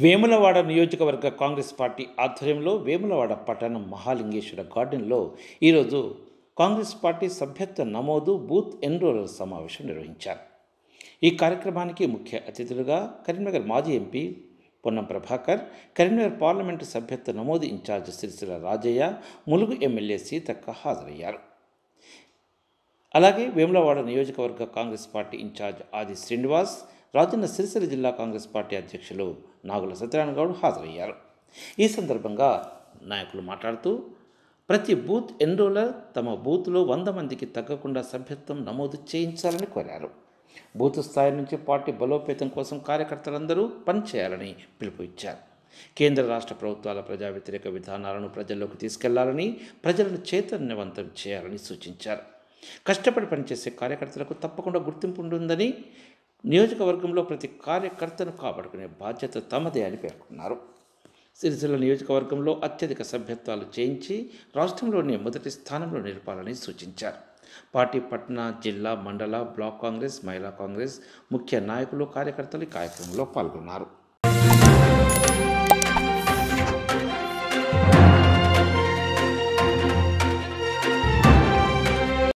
వేములవాడ నియోజకవర్గ కాంగ్రెస్ పార్టీ ఆధ్వర్యంలో వేములవాడ పట్టణం మహాలింగేశ్వర గార్డెన్లో ఈరోజు కాంగ్రెస్ పార్టీ సభ్యత్వ నమోదు బూత్ ఎన్రోలర్ సమావేశం నిర్వహించారు ఈ కార్యక్రమానికి ముఖ్య అతిథులుగా కరీంనగర్ మాజీ ఎంపీ పొన్నం ప్రభాకర్ కరీంనగర్ పార్లమెంటు సభ్యత్వ నమోదు ఇన్ఛార్జ్ సిరిసిల రాజయ్య ములుగు ఎమ్మెల్యే సీతక్క హాజరయ్యారు అలాగే వేములవాడ నియోజకవర్గ కాంగ్రెస్ పార్టీ ఇన్ఛార్జ్ ఆది శ్రీనివాస్ రాజన్న సిరిసిల్ల జిల్లా కాంగ్రెస్ పార్టీ అధ్యక్షులు నాగుల సత్యనారాయణ గౌడ్ హాజరయ్యారు ఈ సందర్భంగా నాయకులు మాట్లాడుతూ ప్రతి బూత్ ఎన్రోలర్ తమ బూత్లో వంద మందికి తగ్గకుండా సభ్యత్వం నమోదు చేయించాలని కోరారు బూత్ స్థాయి నుంచి పార్టీ బలోపేతం కోసం కార్యకర్తలందరూ పనిచేయాలని పిలుపు ఇచ్చారు కేంద్ర రాష్ట్ర ప్రభుత్వాల ప్రజా వ్యతిరేక విధానాలను ప్రజల్లోకి తీసుకెళ్లాలని ప్రజలను చైతన్యవంతం చేయాలని సూచించారు కష్టపడి పనిచేసే కార్యకర్తలకు తప్పకుండా గుర్తింపు ఉంటుందని నియోజకవర్గంలో ప్రతి కార్యకర్తను కాపాడుకునే బాధ్యత తమదే అని పేర్కొన్నారు సిరిసిల్ల నియోజకవర్గంలో అత్యధిక సభ్యత్వాలు చేయించి రాష్ట్రంలోనే మొదటి స్థానంలో నిలపాలని సూచించారు పార్టీ పట్న జిల్లా మండల బ్లాక్ కాంగ్రెస్ మహిళా కాంగ్రెస్ ముఖ్య నాయకులు కార్యకర్తలు ఈ కార్యక్రమంలో పాల్గొన్నారు